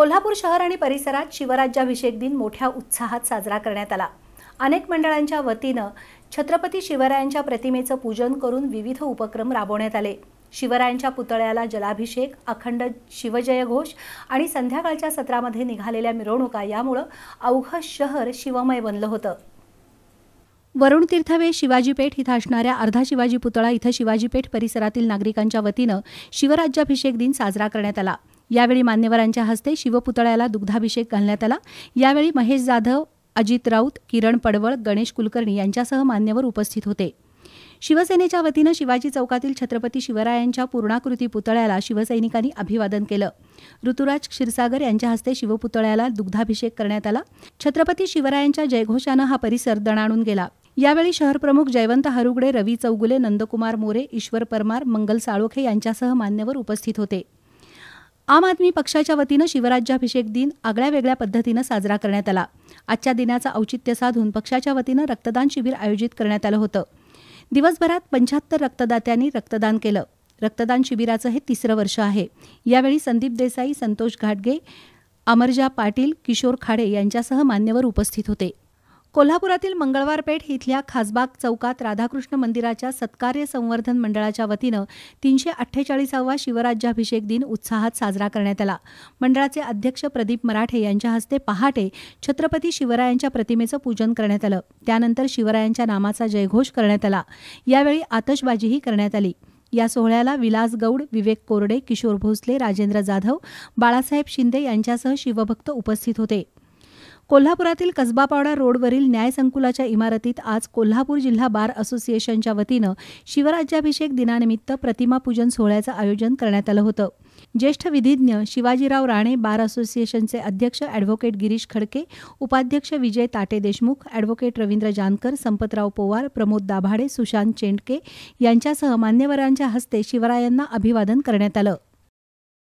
कोल्हापूर शहर आणि परिसरात शिवराज्याभिषेक दिन मोठ्या उत्साहात साजरा करण्यात आला अनेक मंडळांच्या वतीनं छत्रपती शिवरायांच्या प्रतिमेचं पूजन करून विविध उपक्रम राबवण्यात आले शिवरायांच्या पुतळ्याला जलाभिषेक अखंड शिवजयघोष आणि संध्याकाळच्या सत्रामध्ये निघालेल्या मिरवणुका यामुळं अवघं शहर शिवमय बनलं होतं वरुण तीर्थवे शिवाजीपेठ इथं असणाऱ्या अर्धा शिवाजी पुतळा इथं शिवाजीपेठ परिसरातील नागरिकांच्या वतीनं शिवराज्याभिषेक दिन साजरा करण्यात आला यावेळी मान्यवरांच्या हस्ते शिवपुतळ्याला दुग्धाभिषेक घालण्यात आला यावेळी महेश जाधव अजित राऊत किरण पडवळ गणेश कुलकर्णी यांच्यासह मान्यवर उपस्थित होते शिवसेनेच्या वतीनं शिवाजी चौकातील छत्रपती शिवरायांच्या पूर्णाकृती पुतळ्याला शिवसैनिकांनी अभिवादन केलं ऋतुराज क्षीरसागर यांच्या हस्ते शिवपुतळ्याला दुग्धाभिषेक करण्यात आला छत्रपती शिवरायांच्या जयघोषानं हा परिसर दणाणून गेला यावेळी शहरप्रमुख जयवंत हरुगडे रवी चौगुले नंदकुमार मोरे ईश्वर परमार मंगल साळोखे यांच्यासह मान्यवर उपस्थित होते आम आदमी पक्षाच्या वतीनं शिवराज्याभिषेक दिन आगळ्या वेगळ्या पद्धतीनं साजरा करण्यात आला आजच्या दिनाचं औचित्य साधून पक्षाच्या वतीनं रक्तदान शिबिर आयोजित करण्यात आलं होतं दिवसभरात पंच्याहत्तर रक्तदात्यांनी रक्तदान केलं रक्तदान शिबिराचं हे तिसरं वर्ष आहे यावेळी संदीप देसाई संतोष घाटगे अमरजा पाटील किशोर खाडे यांच्यासह मान्यवर उपस्थित होते कोल्हापुरातील मंगळवारपेठ इथल्या खासबाग चौकात राधाकृष्ण मंदिराच्या सत्कार्य संवर्धन मंडळाच्या वतीनं तीनशे अठ्ठेचाळीसावा शिवराज्याभिषेक दिन उत्साहात साजरा करण्यात आला मंडळाचे अध्यक्ष प्रदीप मराठे यांच्या हस्ते पहाटे छत्रपती शिवरायांच्या प्रतिमेचं पूजन करण्यात आलं त्यानंतर शिवरायांच्या नामाचा जयघोष करण्यात आला यावेळी आतषबाजीही करण्यात आली या सोहळ्याला विलास गौड विवेक कोरडे किशोर भोसले राजेंद्र जाधव बाळासाहेब शिंदे यांच्यासह शिवभक्त उपस्थित होते कोल्हापुरातील कसबापावडा रोडवरील न्याय संकुलाच्या इमारतीत आज कोल्हापूर जिल्हा बार असोसिएशनच्या वतीनं शिवराज्याभिषेक दिनानिमित्त प्रतिमापूजन सोहळ्याचं आयोजन करण्यात आलं होतं ज्येष्ठ विधिज्ञ शिवाजीराव राणे बार असोसिएशनचे अध्यक्ष ॲडव्होकेट गिरीश खडके उपाध्यक्ष विजय ताटे देशमुख ॲडव्होकेट रवींद्र जानकर संपतराव पोवार प्रमोद दाभाडे सुशांत चेंडके यांच्यासह मान्यवरांच्या हस्ते शिवरायांना अभिवादन करण्यात आलं